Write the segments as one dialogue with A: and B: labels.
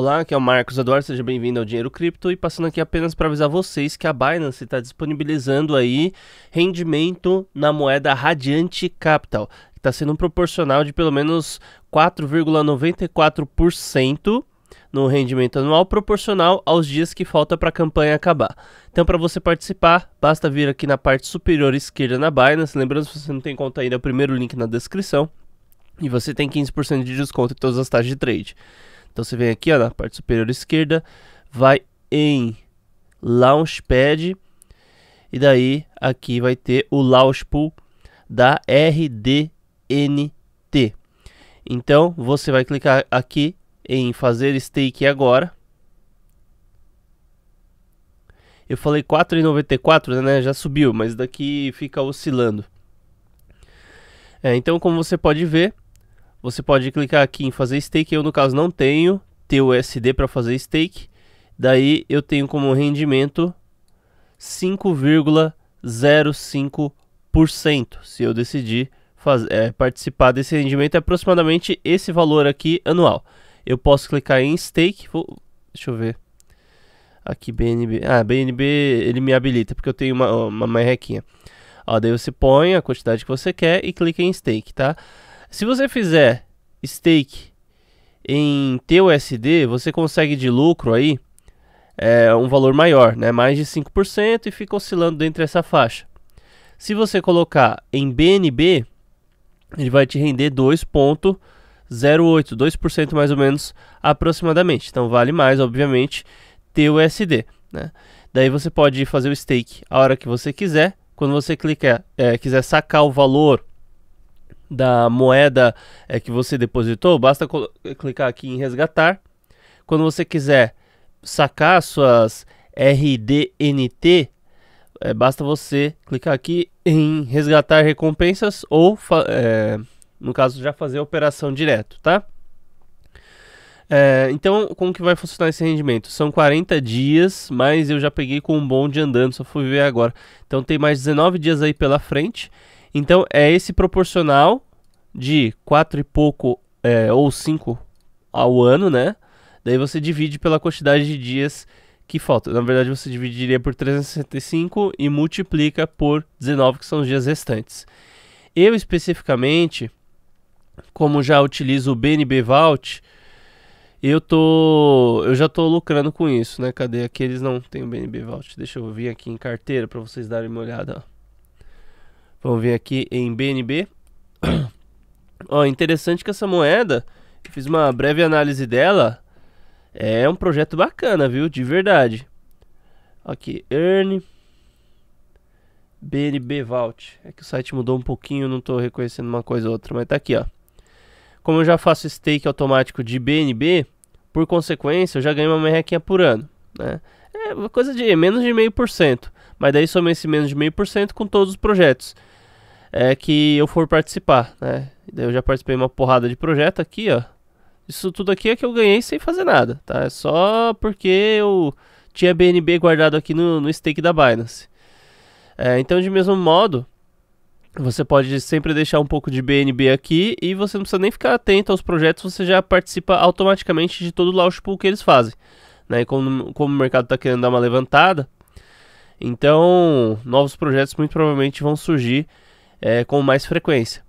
A: Olá, aqui é o Marcos Eduardo, seja bem-vindo ao Dinheiro Cripto e passando aqui apenas para avisar vocês que a Binance está disponibilizando aí rendimento na moeda Radiante Capital, que está sendo um proporcional de pelo menos 4,94% no rendimento anual proporcional aos dias que falta para a campanha acabar. Então, para você participar, basta vir aqui na parte superior esquerda na Binance. Lembrando, se você não tem conta ainda, é o primeiro link na descrição. E você tem 15% de desconto em todas as taxas de trade. Então você vem aqui ó, na parte superior esquerda, vai em Launchpad e daí aqui vai ter o Launch Pool da RDNT. Então você vai clicar aqui em fazer stake agora. Eu falei 4,94, né? Já subiu, mas daqui fica oscilando. É, então, como você pode ver, você pode clicar aqui em fazer stake. Eu, no caso, não tenho TUSD para fazer stake. Daí eu tenho como rendimento 5,05%. Se eu decidir é, participar desse rendimento, é aproximadamente esse valor aqui anual. Eu posso clicar em stake. Vou, deixa eu ver. Aqui BNB. Ah, BNB ele me habilita porque eu tenho uma, uma merrequinha. Ó, daí você põe a quantidade que você quer e clica em stake, tá? Se você fizer stake em TUSD, você consegue de lucro aí é, um valor maior, né? mais de 5% e fica oscilando dentro dessa faixa. Se você colocar em BNB, ele vai te render 2,08, 2% mais ou menos aproximadamente. Então vale mais, obviamente, TUSD. Né? Daí você pode fazer o stake a hora que você quiser. Quando você clicar, é, quiser sacar o valor da moeda é, que você depositou, basta eh, clicar aqui em resgatar. Quando você quiser sacar suas RDNT, é, basta você clicar aqui em resgatar recompensas ou, é, no caso, já fazer a operação direto, tá? É, então, como que vai funcionar esse rendimento? São 40 dias, mas eu já peguei com um bonde andando, só fui ver agora. Então tem mais 19 dias aí pela frente. Então é esse proporcional de 4 e pouco é, ou 5 ao ano, né? Daí você divide pela quantidade de dias que falta. Na verdade, você dividiria por 365 e multiplica por 19, que são os dias restantes. Eu especificamente, como já utilizo o BNB Vault, eu tô, eu já tô lucrando com isso, né? Cadê aqui? Eles não têm o BNB Vault. Deixa eu vir aqui em carteira para vocês darem uma olhada, ó. Vamos ver aqui em BNB. Ó, interessante que essa moeda, fiz uma breve análise dela. É um projeto bacana, viu? De verdade. Aqui, Earn BNB Vault. É que o site mudou um pouquinho, não estou reconhecendo uma coisa ou outra, mas tá aqui, ó. Como eu já faço stake automático de BNB, por consequência, eu já ganho uma merrequinha por ano, né? É uma coisa de menos de meio por cento. Mas daí soma esse menos de meio por cento com todos os projetos é, que eu for participar, né? Daí eu já participei uma porrada de projeto aqui, ó. Isso tudo aqui é que eu ganhei sem fazer nada, tá? É só porque eu tinha BNB guardado aqui no, no stake da Binance. É, então, de mesmo modo, você pode sempre deixar um pouco de BNB aqui e você não precisa nem ficar atento aos projetos, você já participa automaticamente de todo o launchpool que eles fazem. Né? E como, como o mercado está querendo dar uma levantada, então novos projetos muito provavelmente vão surgir é, com mais frequência.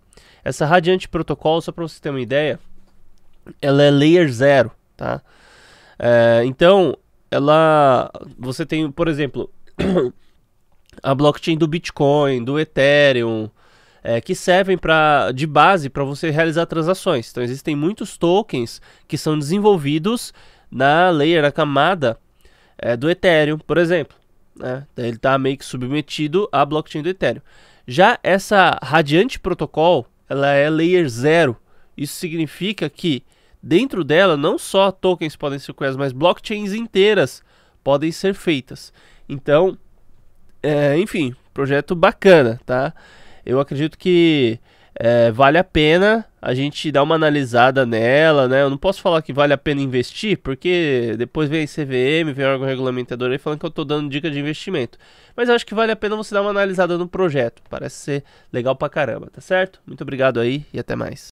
A: Essa Radiante Protocol, só para você ter uma ideia, ela é layer zero, tá? É, então, ela, você tem, por exemplo, a blockchain do Bitcoin, do Ethereum, é, que servem para de base para você realizar transações. Então existem muitos tokens que são desenvolvidos na layer, na camada é, do Ethereum, por exemplo. Né? ele está meio que submetido à blockchain do Ethereum. Já essa Radiante Protocol, ela é layer zero. Isso significa que dentro dela não só tokens podem ser criados, mas blockchains inteiras podem ser feitas. Então, é, enfim, projeto bacana, tá? Eu acredito que é, vale a pena a gente dá uma analisada nela, né? Eu não posso falar que vale a pena investir, porque depois vem a CVM, vem o órgão regulamentador aí falando que eu tô dando dica de investimento. Mas eu acho que vale a pena você dar uma analisada no projeto. Parece ser legal pra caramba, tá certo? Muito obrigado aí e até mais.